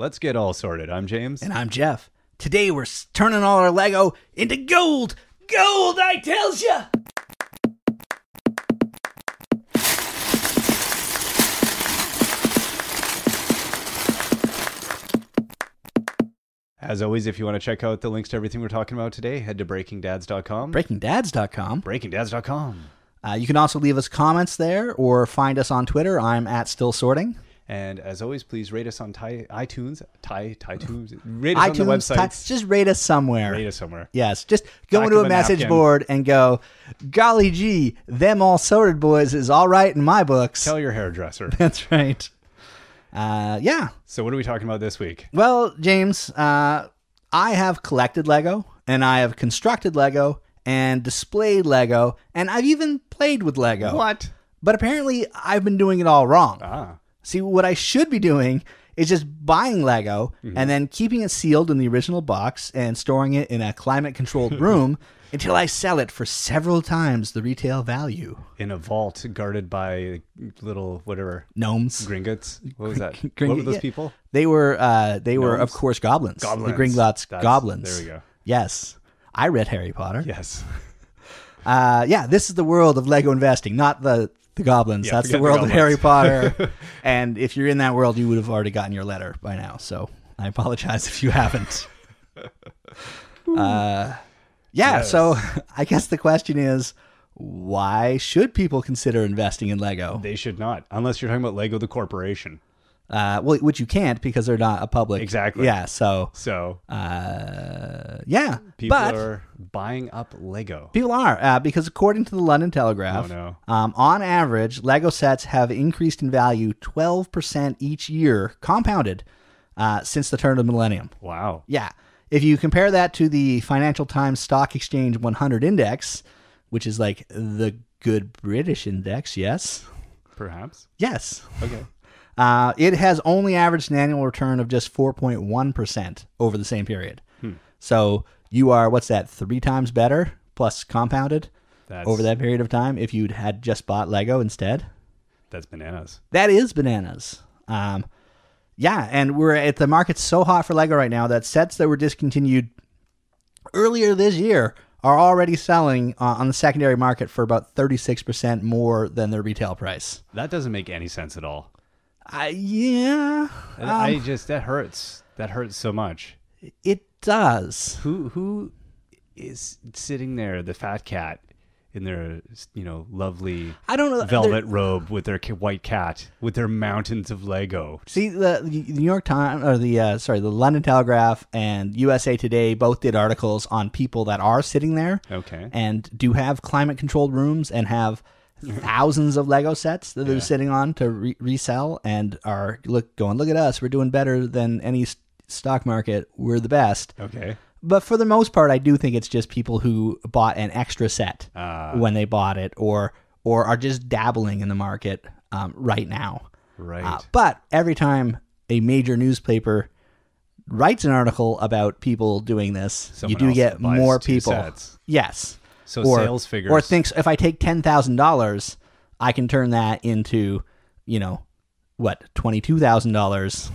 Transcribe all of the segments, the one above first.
Let's get all sorted. I'm James. And I'm Jeff. Today we're turning all our Lego into gold. Gold, I tells ya! As always, if you want to check out the links to everything we're talking about today, head to breakingdads.com. BreakingDads.com. Breakingdads.com. Uh, you can also leave us comments there or find us on Twitter. I'm at Still Sorting. And as always, please rate us on ty- iTunes, ty- iTunes, rate us iTunes, on the website. Ty- just rate us somewhere. Rate us somewhere. Yes, just go Back into a, a message napkin. board and go, golly gee, them all sorted boys is all right in my books. Tell your hairdresser. That's right. Uh, yeah. So what are we talking about this week? Well, James, uh, I have collected Lego and I have constructed Lego and displayed Lego and I've even played with Lego. What? But apparently, I've been doing it all wrong. Ah. See, what I should be doing is just buying Lego mm-hmm. and then keeping it sealed in the original box and storing it in a climate controlled room until I sell it for several times the retail value. In a vault guarded by little whatever gnomes, Gringotts. What was that? Gring- what were those yeah. people? They were uh, they gnomes? were of course goblins. Goblins. The Gringotts That's, goblins. There we go. Yes, I read Harry Potter. Yes. uh, yeah, this is the world of Lego investing, not the the goblins. Yeah, That's the world the of Harry Potter. and if you're in that world, you would have already gotten your letter by now. So I apologize if you haven't. uh, yeah, yes. so I guess the question is why should people consider investing in Lego? They should not, unless you're talking about Lego the corporation. Uh, well, which you can't because they're not a public. Exactly. Yeah. So. So. Uh, yeah. People but are buying up Lego. People are uh, because according to the London Telegraph, oh, no. um, on average, Lego sets have increased in value twelve percent each year, compounded, uh, since the turn of the millennium. Wow. Yeah. If you compare that to the Financial Times Stock Exchange 100 Index, which is like the good British index, yes. Perhaps. Yes. Okay. Uh, it has only averaged an annual return of just 4.1% over the same period. Hmm. So you are, what's that, three times better plus compounded that's, over that period of time if you'd had just bought Lego instead? That's bananas. That is bananas. Um, yeah, and we're at the market's so hot for Lego right now that sets that were discontinued earlier this year are already selling uh, on the secondary market for about 36% more than their retail price. That doesn't make any sense at all. I, yeah. Um, I just that hurts. That hurts so much. It does. Who who is sitting there, the fat cat, in their you know lovely I don't know velvet robe with their white cat with their mountains of Lego. See the, the New York Times or the uh, sorry the London Telegraph and USA Today both did articles on people that are sitting there. Okay. And do have climate controlled rooms and have thousands of Lego sets that yeah. they're sitting on to re- resell and are look going, look at us, we're doing better than any st- stock market. We're the best. Okay. But for the most part, I do think it's just people who bought an extra set uh, when they bought it, or or are just dabbling in the market um, right now. Right. Uh, but every time a major newspaper writes an article about people doing this, Someone you do get more people. Sets. Yes. So or, sales figures, or thinks if I take ten thousand dollars, I can turn that into, you know, what twenty two thousand dollars,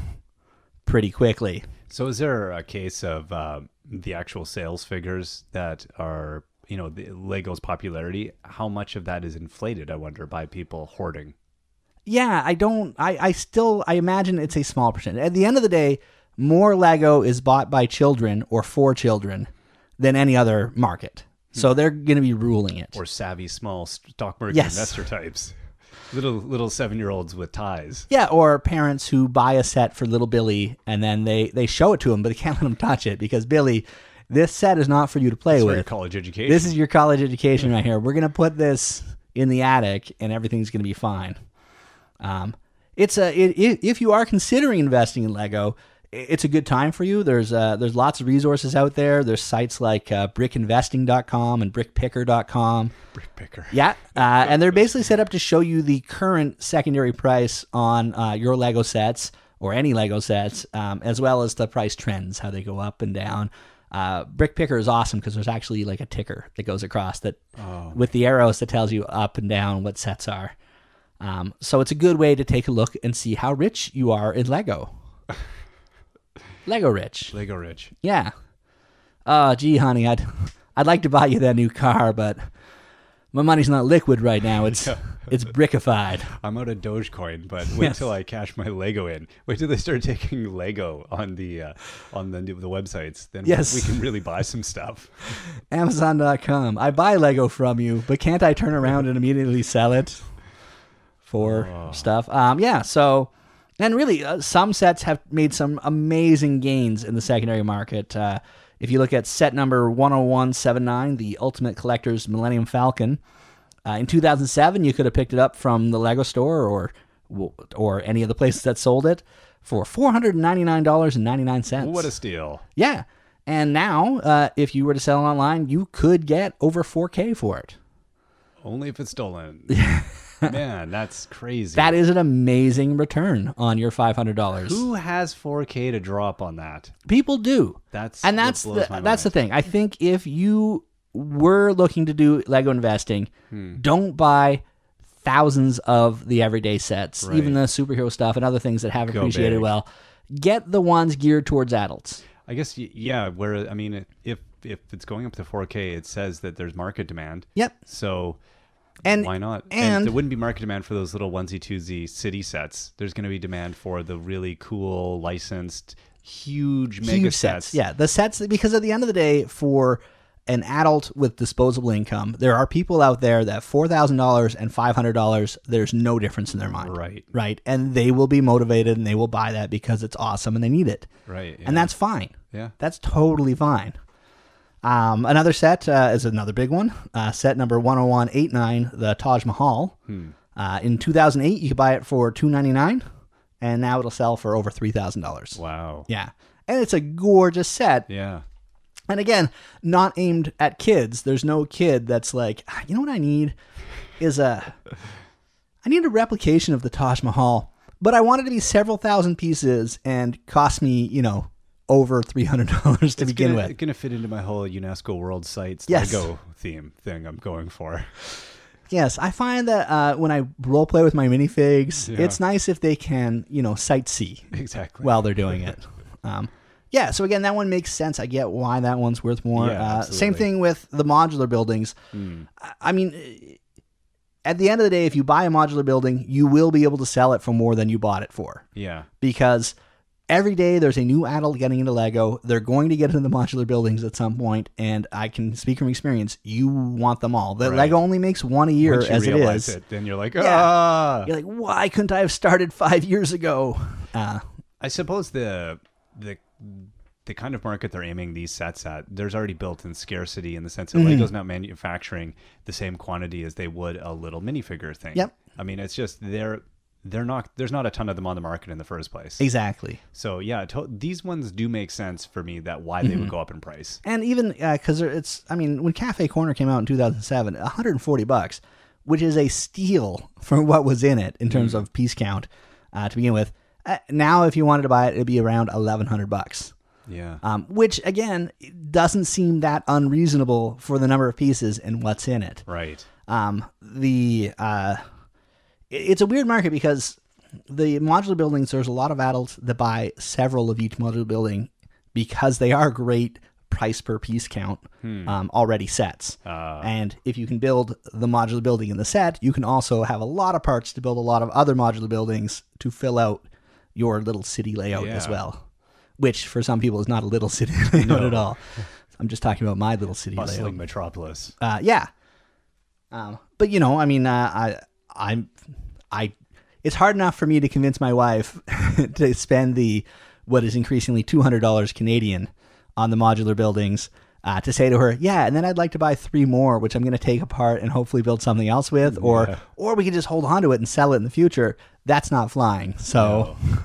pretty quickly. So is there a case of uh, the actual sales figures that are you know the Lego's popularity? How much of that is inflated? I wonder by people hoarding. Yeah, I don't. I I still I imagine it's a small percent. At the end of the day, more Lego is bought by children or for children than any other market. Hmm. So they're going to be ruling it. Or savvy small stock market yes. investor types. Little little seven year olds with ties. Yeah, or parents who buy a set for little Billy and then they they show it to him, but they can't let him touch it because Billy, this set is not for you to play That's with. Your college education. This is your college education right here. We're gonna put this in the attic and everything's gonna be fine. Um, it's a it, it, if you are considering investing in Lego, it's a good time for you. There's uh, there's lots of resources out there. There's sites like uh, brickinvesting.com and brickpicker.com. Brickpicker. Yeah, uh, and they're basically set up to show you the current secondary price on uh, your Lego sets or any Lego sets, um, as well as the price trends, how they go up and down. Uh, brick picker is awesome because there's actually like a ticker that goes across that oh. with the arrows that tells you up and down what sets are. Um, so it's a good way to take a look and see how rich you are in Lego. Lego rich. Lego rich. Yeah. Oh, gee, honey, I'd I'd like to buy you that new car, but my money's not liquid right now. It's yeah. it's brickified. I'm out of Dogecoin, but wait yes. till I cash my Lego in. Wait till they start taking Lego on the uh, on the the websites. Then yes. we, can really buy some stuff. Amazon.com. I buy Lego from you, but can't I turn around and immediately sell it for oh. stuff? Um, yeah. So and really, uh, some sets have made some amazing gains in the secondary market. Uh, if you look at set number 10179, the Ultimate Collector's Millennium Falcon, uh, in 2007 you could have picked it up from the Lego store or or any of the places that sold it for $499.99. What a steal. Yeah. And now, uh, if you were to sell it online, you could get over 4K for it. Only if it's stolen. Man, that's crazy. That is an amazing return on your five hundred dollars. Who has four K to drop on that? People do. That's and that's the, that's the thing. I think if you were looking to do Lego investing, hmm. don't buy thousands of the everyday sets, right. even the superhero stuff and other things that have appreciated well. Get the ones geared towards adults. I guess yeah. Where I mean, if if it's going up to 4K, it says that there's market demand. Yep. So and why not? And, and, there wouldn't be market demand for those little onesie twosie city sets. There's going to be demand for the really cool licensed huge mega huge sets. sets. Yeah, the sets because at the end of the day, for an adult with disposable income, there are people out there that four thousand dollars and five hundred dollars, there's no difference in their mind. Right. Right. And they will be motivated and they will buy that because it's awesome and they need it. Right. Yeah. And that's fine. Yeah. That's totally fine. Um, another set uh, is another big one. Uh, set number 10189, the Taj Mahal. Hmm. Uh, in 2008, you could buy it for 299 and now it'll sell for over $3,000. Wow. Yeah. And it's a gorgeous set. Yeah. And again, not aimed at kids. There's no kid that's like, ah, you know what I need is a I need a replication of the Taj Mahal, but I want it to be several thousand pieces and cost me, you know, over three hundred dollars to it's begin gonna, with. It's gonna fit into my whole UNESCO World Sites yes. Lego theme thing I'm going for. Yes, I find that uh, when I role play with my minifigs, yeah. it's nice if they can, you know, sightsee exactly while they're doing it. Um, yeah, so again, that one makes sense. I get why that one's worth more. Yeah, uh, same thing with the modular buildings. Mm. I mean, at the end of the day, if you buy a modular building, you will be able to sell it for more than you bought it for. Yeah, because every day there's a new adult getting into Lego. They're going to get into the modular buildings at some point, and I can speak from experience. You want them all. The right. Lego only makes one a year as it is. It, then you're like, ah, yeah. you're like, why couldn't I have started five years ago? Uh, I suppose the the the kind of market they're aiming these sets at, there's already built-in scarcity in the sense that mm-hmm. Lego's not manufacturing the same quantity as they would a little minifigure thing. Yep. I mean, it's just they're they're not there's not a ton of them on the market in the first place. Exactly. So yeah, to, these ones do make sense for me that why they mm-hmm. would go up in price. And even because uh, it's I mean when Cafe Corner came out in 2007, 140 bucks, which is a steal for what was in it in terms mm-hmm. of piece count uh, to begin with. Uh, now if you wanted to buy it, it'd be around 1100 bucks. Yeah. Um, which again doesn't seem that unreasonable for the number of pieces and what's in it. Right. Um, the uh, it's a weird market because the modular buildings, there's a lot of adults that buy several of each modular building because they are great price per piece count hmm. um, already sets. Uh. And if you can build the modular building in the set, you can also have a lot of parts to build a lot of other modular buildings to fill out your little city layout yeah. as well, which for some people is not a little city layout no. at all. I'm just talking about my little city Bustling layout. metropolis. Uh, yeah. Um, but, you know, I mean, uh, I I'm I it's hard enough for me to convince my wife to spend the what is increasingly $200 Canadian on the modular buildings uh, to say to her, yeah, and then I'd like to buy three more, which I'm going to take apart and hopefully build something else with, or yeah. or we can just hold on to it and sell it in the future. That's not flying. So, no.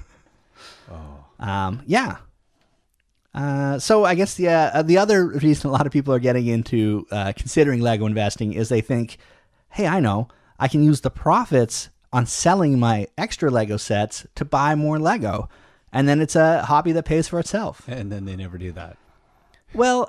oh. um, yeah. Uh, so I guess the uh, the other reason a lot of people are getting into uh, considering Lego investing is they think, hey, I know I can use the profits on selling my extra Lego sets to buy more Lego. And then it's a hobby that pays for itself. And then they never do that. Well,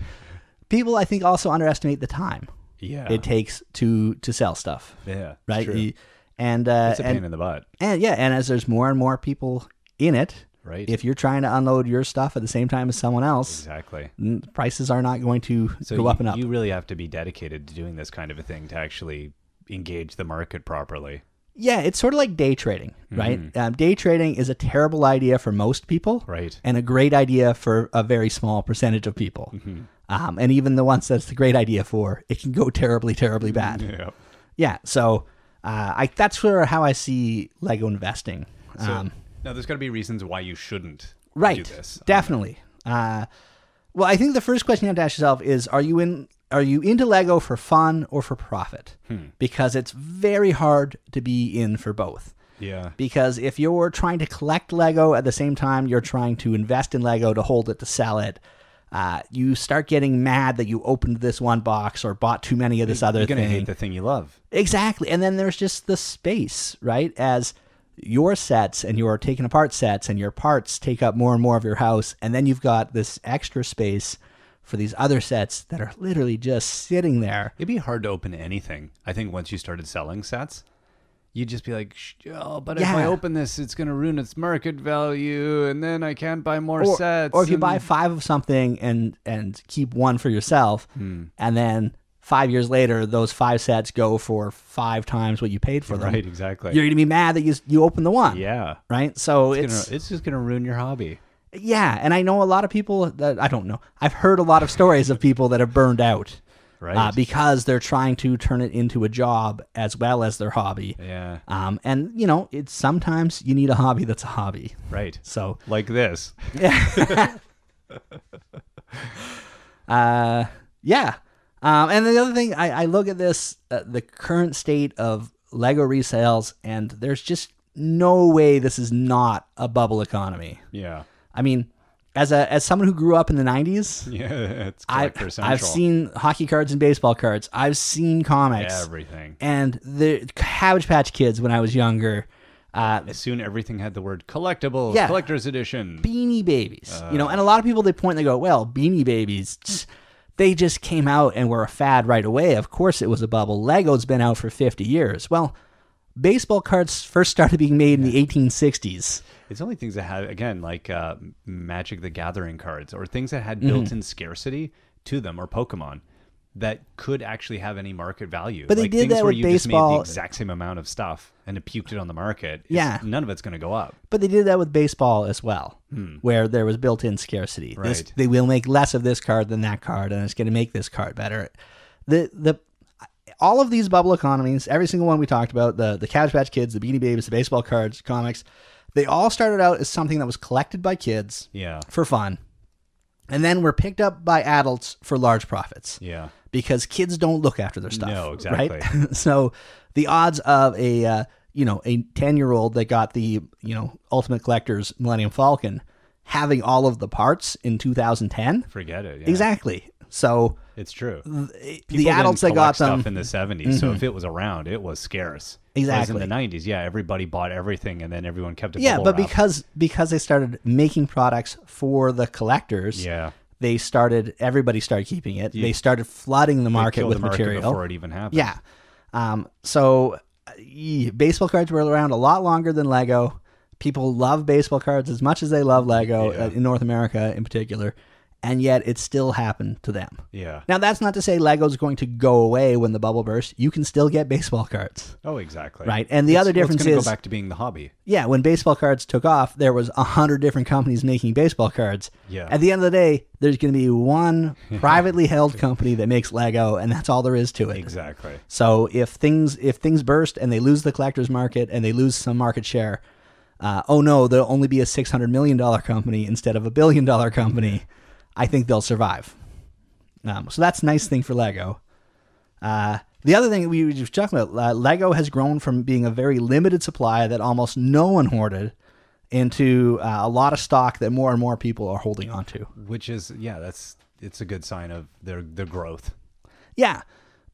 people I think also underestimate the time. Yeah. It takes to to sell stuff. Yeah. Right? True. And uh it's a pain and, in the butt. And yeah, and as there's more and more people in it, right if you're trying to unload your stuff at the same time as someone else exactly prices are not going to so go you, up and up you really have to be dedicated to doing this kind of a thing to actually engage the market properly. Yeah, it's sort of like day trading, right? mm Um, day trading is a terrible idea for most people, right? And a great idea for a very small percentage of people. Mm-hmm. Um, and even the ones that's the great idea for, it can go terribly, terribly mm-hmm. bad. Yeah. Yeah. So uh, I, that's sort of how I see Lego investing. So, um, now, there's got to be reasons why you shouldn't right, do this. Definitely. Uh, well, I think the first question you have to ask yourself is: Are you in are you into Lego for fun or for profit? Hmm. Because it's very hard to be in for both. Yeah. Because if you're trying to collect Lego at the same time you're trying to invest in Lego to hold it to sell it, uh, you start getting mad that you opened this one box or bought too many of this you're other. You're gonna thing. hate the thing you love. Exactly, and then there's just the space, right? As your sets and your taken apart sets and your parts take up more and more of your house, and then you've got this extra space for these other sets that are literally just sitting there. It'd be hard to open anything. I think once you started selling sets, you'd just be like, oh, but yeah. if I open this, it's going to ruin its market value, and then I can't buy more or, sets. Or if and... you buy five of something and and keep one for yourself, hmm. and then five years later, those five sets go for five times what you paid for them. Right, exactly. You're going to be mad that you you opened the one. Yeah. Right. So it's it's, gonna, it's just going to ruin your hobby. Yeah, and I know a lot of people that I don't know. I've heard a lot of stories of people that have burned out. Uh, right. Uh, because they're trying to turn it into a job as well as their hobby. Yeah. Um, and you know, it's sometimes you need a hobby that's a hobby. Right. So like this. Yeah. uh, yeah. Um, and the other thing, I, I look at this, uh, the current state of Lego resales, and there's just no way this is not a bubble economy. Yeah. I mean, as a as someone who grew up in the 90s yeah it's I, i've seen hockey cards and baseball cards i've seen comics everything and the cabbage patch kids when i was younger uh, soon everything had the word collectibles yeah, collectors edition beanie babies uh, you know and a lot of people they point and they go well beanie babies they just came out and were a fad right away of course it was a bubble lego's been out for 50 years well baseball cards first started being made yeah. in the 1860s. It's only things that had again like uh, Magic the Gathering cards or things that had mm-hmm. built-in mm-hmm. scarcity to them or Pokemon that could actually have any market value. But like they did that with baseball. exact same amount of stuff and it puked it on the market. yeah, none of it's going to go up. But they did that with baseball as well, hmm. where there was built-in scarcity. Right. This, they will make less of this card than that card, and it's going to make this card better. The the all of these bubble economies, every single one we talked about, the the Cabbage Patch Kids, the Beanie Babies, the baseball cards, comics, they all started out as something that was collected by kids, yeah, for fun, and then were picked up by adults for large profits, yeah, because kids don't look after their stuff, no, exactly. Right? so the odds of a uh, you know a ten year old that got the you know Ultimate Collector's Millennium Falcon having all of the parts in 2010, forget it, yeah. exactly. So it's true. the adults that got them stuff in the 70s, mm-hmm. so if it was around, it was scarce. Exactly. in the 90s, yeah, everybody bought everything and then everyone kept it Yeah, but wrap. because because they started making products for the collectors, yeah. they started everybody started keeping it. They started flooding the market with the market material before it even happened. Yeah. Um, so yeah, uh, baseball cards were around a lot longer than Lego. People love baseball cards as much as they love Lego yeah. uh, in North America in particular and yet it still happened to them. Yeah. Now that's not to say Lego's going to go away when the bubble bursts. You can still get baseball cards. Oh, exactly. Right. And the it's, other difference well, is go back to being the hobby. Yeah. When baseball cards took off, there was a hundred different companies making baseball cards. Yeah. At the end of the day, there's going to be one privately held company that makes Lego, and that's all there is to it. Exactly. So if things if things burst and they lose the collector's market and they lose some market share, uh, oh no, there'll only be a six hundred million dollar company instead of a billion dollar company. I think they'll survive. Um, so that's a nice thing for Lego. Uh, the other thing we were just talking about, uh, Lego has grown from being a very limited supply that almost no one hoarded into uh, a lot of stock that more and more people are holding onto. Which is, yeah, that's it's a good sign of their their growth. Yeah,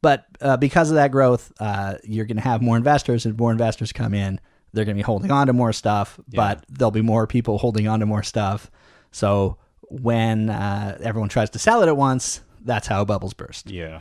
but uh, because of that growth, uh, you're going to have more investors, and more investors come in. They're going to be holding on to more stuff, yeah. but there'll be more people holding on to more stuff. So when uh, everyone tries to sell it at once, that's how bubbles burst. Yeah.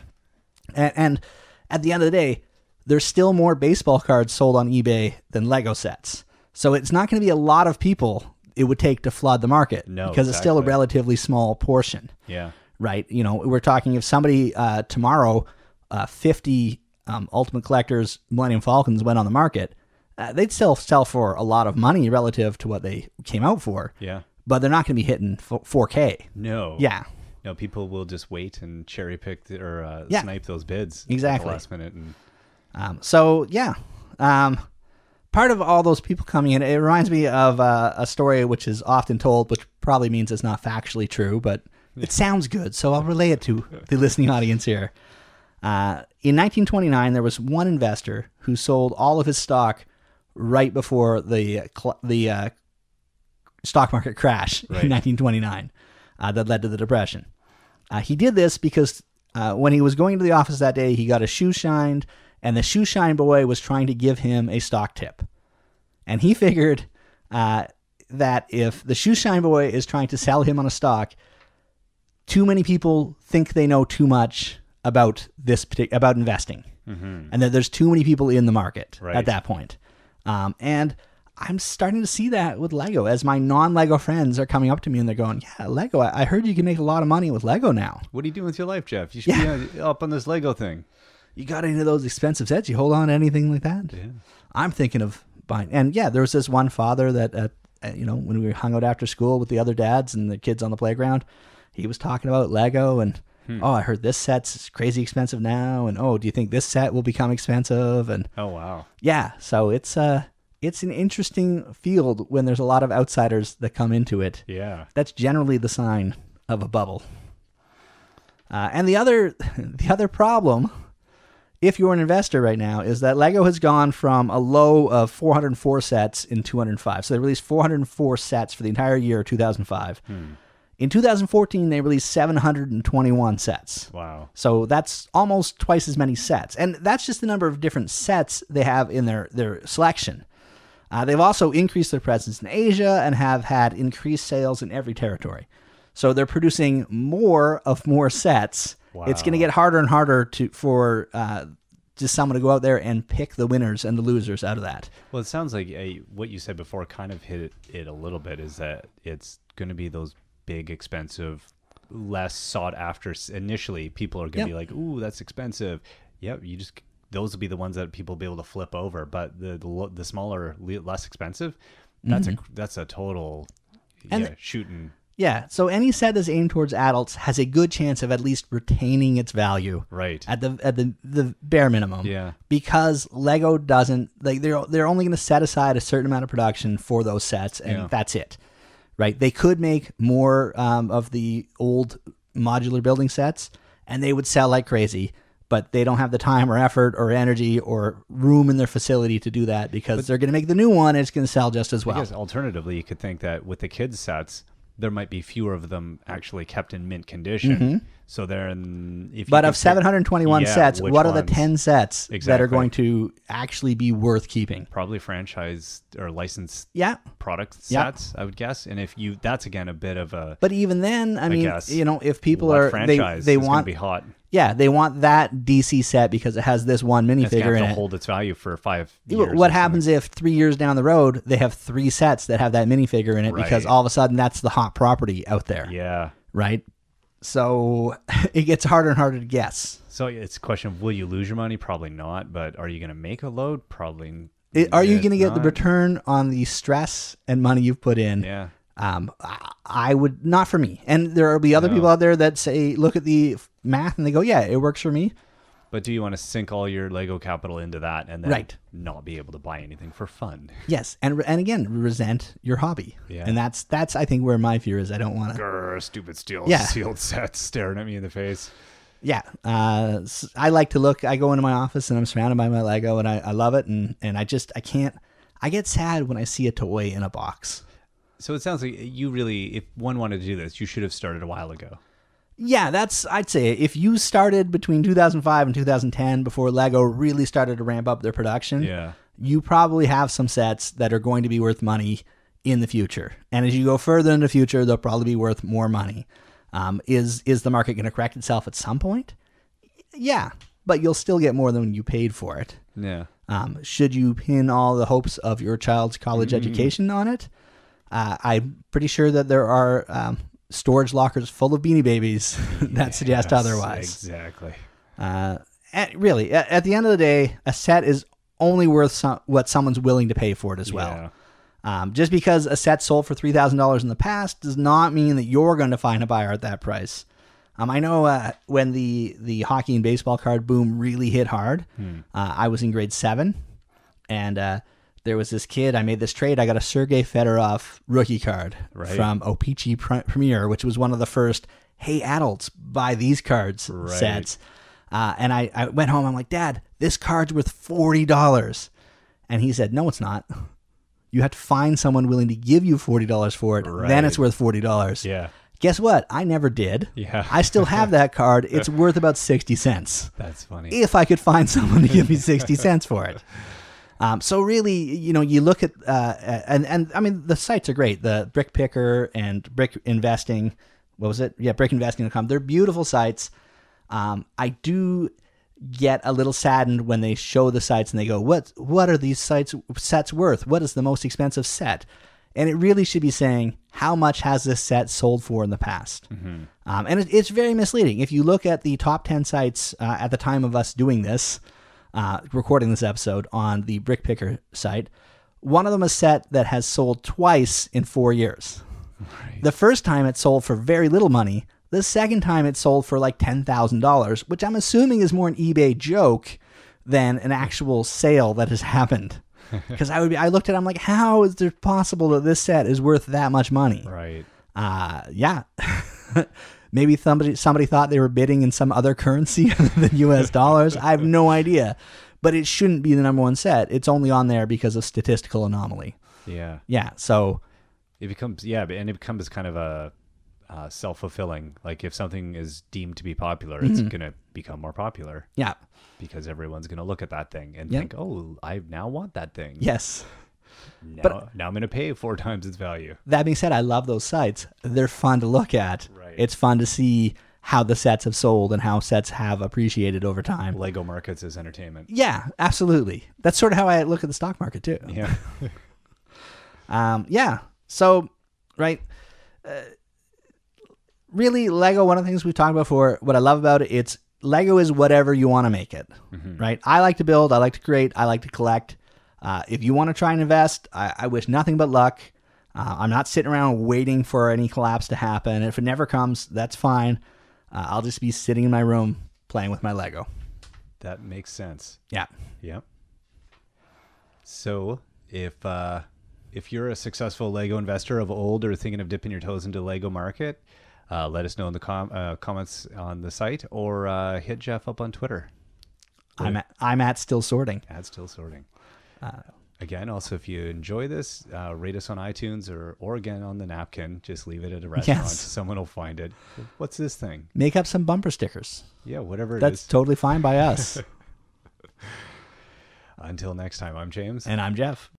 And, and at the end of the day, there's still more baseball cards sold on eBay than Lego sets. So it's not going to be a lot of people it would take to flood the market no, because exactly. it's still a relatively small portion. Yeah. Right. You know, we're talking if somebody uh, tomorrow, uh, 50 um, Ultimate Collectors Millennium Falcons went on the market, uh, they'd still sell for a lot of money relative to what they came out for. Yeah but they're not going to be hitting 4K. No. Yeah. No, people will just wait and cherry pick the, or uh, yeah. snipe those bids exactly last minute. And um, so yeah, um, part of all those people coming in, it reminds me of uh, a story which is often told, which probably means it's not factually true, but it sounds good, so I'll relay it to the listening audience here. Uh, in 1929, there was one investor who sold all of his stock right before the the uh, stock market crash right. in 1929 uh, that led to the Depression. Uh, he did this because uh, when he was going to the office that day, he got a shoe shined, and the shoe shine boy was trying to give him a stock tip. And he figured uh, that if the shoe shine boy is trying to sell him on a stock, too many people think they know too much about this about investing, mm-hmm. and that there's too many people in the market right. at that point. Um, and I'm starting to see that with Lego as my non Lego friends are coming up to me and they're going, Yeah, Lego, I heard you can make a lot of money with Lego now. What are you doing with your life, Jeff? You should yeah. be uh, up on this Lego thing. You got any of those expensive sets? You hold on to anything like that? Yeah. I'm thinking of buying. And yeah, there was this one father that, uh, you know, when we hung out after school with the other dads and the kids on the playground, he was talking about Lego and, hmm. oh, I heard this set's crazy expensive now. And, oh, do you think this set will become expensive? And, oh, wow. Yeah. So it's, uh, it's an interesting field when there's a lot of outsiders that come into it. Yeah. That's generally the sign of a bubble. Uh, and the other the other problem, if you're an investor right now, is that Lego has gone from a low of 404 sets in 205. So they released 404 sets for the entire year 2005. Hmm. In 2014, they released 721 sets. Wow! So that's almost twice as many sets, and that's just the number of different sets they have in their their selection. Uh, they've also increased their presence in Asia and have had increased sales in every territory. So they're producing more of more sets. Wow. It's going to get harder and harder to for uh, just someone to go out there and pick the winners and the losers out of that. Well, it sounds like a, uh, what you said before kind of hit it a little bit. Is that it's going to be those big, expensive, less sought after. Initially, people are going to yep. be like, "Ooh, that's expensive." Yep, you just those will be the ones that people will be able to flip over. But the the, the smaller, less expensive, that's mm-hmm. a that's a total and yeah, shooting. Yeah, so any set that's aimed towards adults has a good chance of at least retaining its value, right? At the at the, the bare minimum, yeah. Because Lego doesn't like they're they're only going to set aside a certain amount of production for those sets, and yeah. that's it, right? They could make more um, of the old modular building sets, and they would sell like crazy but they don't have the time or effort or energy or room in their facility to do that because but, they're going to make the new one and it's going to sell just as well. Because alternatively, you could think that with the kids sets, there might be fewer of them actually kept in mint condition. Mm-hmm. So they're in. but of 721 sets, what ones? are the 10 sets exactly. that are going to actually be worth keeping? Probably franchise or licensed yeah. product sets, yeah. I would guess. And if you, that's again a bit of a. But even then, I, I mean, guess, you know, if people are. Franchise they, they want. to be hot. Yeah, they want that DC set because it has this one minifigure in to it. hold its value for five years. What happens if three years down the road they have three sets that have that minifigure in it Right. because all of a sudden that's the hot property out there, Yeah. right? So it gets harder and harder to guess. So it's a question of will you lose your money? Probably not. But are you going to make a load? Probably. It, are you going to get the return on the stress and money you've put in? Yeah. Um, I, would not for me. And there will be other no. people out there that say, look at the math and they go, yeah, it works for me. But do you want to sink all your Lego capital into that and then right. not be able to buy anything for fun? Yes, and and again, resent your hobby. Yeah, and that's that's I think where my fear is. I don't want to. Grr, stupid steel yeah. sealed sets staring at me in the face. Yeah, uh, I like to look. I go into my office and I'm surrounded by my Lego, and I, I love it. And and I just I can't. I get sad when I see a toy in a box so it sounds like you really, if one wanted to do this, you should have started a while ago. Yeah, that's I'd say if you started between 2005 and 2010 before Lego really started to ramp up their production, yeah. you probably have some sets that are going to be worth money in the future. And as you go further in the future, they'll probably be worth more money. Um, is is the market going to correct itself at some point? Yeah, but you'll still get more than you paid for it. Yeah. Um, should you pin all the hopes of your child's college mm-hmm. education on it? Uh, I'm pretty sure that there are um, storage lockers full of Beanie Babies that yes, suggest otherwise. Exactly. Uh, really, at, at, the end of the day, a set is only worth some, what someone's willing to pay for it as well. Yeah. Um, just because a set sold for three thousand dollars in the past does not mean that you're going to find a buyer at that price. Um, I know uh, when the the hockey and baseball card boom really hit hard, hmm. uh, I was in grade seven, and uh, there was this kid. I made this trade. I got a Sergey Fedorov rookie card right. from Opeachy Premier, which was one of the first "Hey adults, buy these cards" right. sets. Uh, and I, I went home. I'm like, Dad, this card's worth forty dollars, and he said, No, it's not. You have to find someone willing to give you forty dollars for it. Right. Then it's worth forty dollars. Yeah. Guess what? I never did. Yeah. I still have that card. It's worth about 60 cents. That's funny. If I could find someone to give me 60 cents for it. Um, so really, you know, you look at uh, and and I mean the sites are great. The Brick Picker and Brick Investing, what was it? Yeah, BrickInvesting.com. They're beautiful sites. Um, I do get a little saddened when they show the sites and they go, "What what are these sites sets worth? What is the most expensive set?" And it really should be saying, "How much has this set sold for in the past?" Mm-hmm. Um, and it, it's very misleading. If you look at the top ten sites uh, at the time of us doing this, uh, recording this episode on the Brick Picker site. One of them is set that has sold twice in four years. Right. The first time it sold for very little money. The second time it sold for like $10,000, which I'm assuming is more an eBay joke than an actual sale that has happened. Because I would be, I looked at, it, I'm like, how is it possible that this set is worth that much money? Right. Uh, yeah. Maybe somebody somebody thought they were bidding in some other currency than U.S. dollars. I have no idea, but it shouldn't be the number one set. It's only on there because of statistical anomaly. Yeah. Yeah. So it becomes yeah, and it becomes kind of a uh, self fulfilling. Like if something is deemed to be popular, it's mm-hmm. gonna become more popular. Yeah. Because everyone's gonna look at that thing and yep. think, oh, I now want that thing. Yes. Now, but now I'm going to pay four times its value. That being said, I love those sites. They're fun to look at. Right. It's fun to see how the sets have sold and how sets have appreciated over time. Lego markets is entertainment. Yeah, absolutely. That's sort of how I look at the stock market too. Yeah. um, yeah. So, right. Uh, really, Lego. One of the things we've talked about before. What I love about it, it's Lego is whatever you want to make it. Mm-hmm. Right. I like to build. I like to create. I like to collect. Uh, if you want to try and invest, I, I wish nothing but luck. Uh, I'm not sitting around waiting for any collapse to happen. If it never comes, that's fine. Uh, I'll just be sitting in my room playing with my Lego. That makes sense. Yeah. Yeah. So if uh, if you're a successful Lego investor of old or thinking of dipping your toes into Lego market, uh, let us know in the com- uh, comments on the site or uh, hit Jeff up on Twitter. I'm at, I'm at still sorting. At still sorting. Uh, again, also, if you enjoy this, uh, rate us on iTunes or, or again on the napkin. Just leave it at a restaurant. Yes. Someone will find it. What's this thing? Make up some bumper stickers. Yeah, whatever That's is. totally fine by us. Until next time, I'm James. And I'm Jeff.